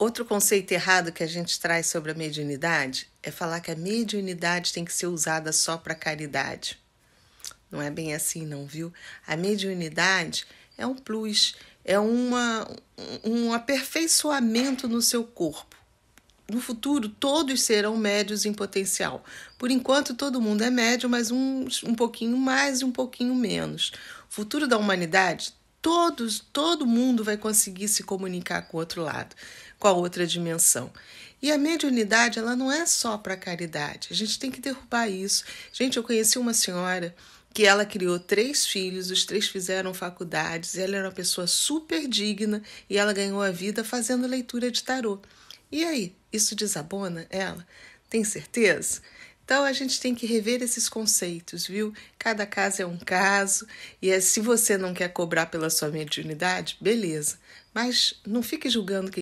Outro conceito errado que a gente traz sobre a mediunidade é falar que a mediunidade tem que ser usada só para caridade. Não é bem assim, não, viu? A mediunidade é um plus, é uma, um aperfeiçoamento no seu corpo. No futuro, todos serão médios em potencial. Por enquanto, todo mundo é médio, mas um, um pouquinho mais e um pouquinho menos. O futuro da humanidade todos, todo mundo vai conseguir se comunicar com o outro lado, com a outra dimensão. E a mediunidade, ela não é só para caridade. A gente tem que derrubar isso. Gente, eu conheci uma senhora que ela criou três filhos, os três fizeram faculdades, ela era uma pessoa super digna e ela ganhou a vida fazendo leitura de tarô. E aí, isso desabona ela? Tem certeza? Então a gente tem que rever esses conceitos, viu? Cada caso é um caso e é, se você não quer cobrar pela sua mediunidade, beleza, mas não fique julgando que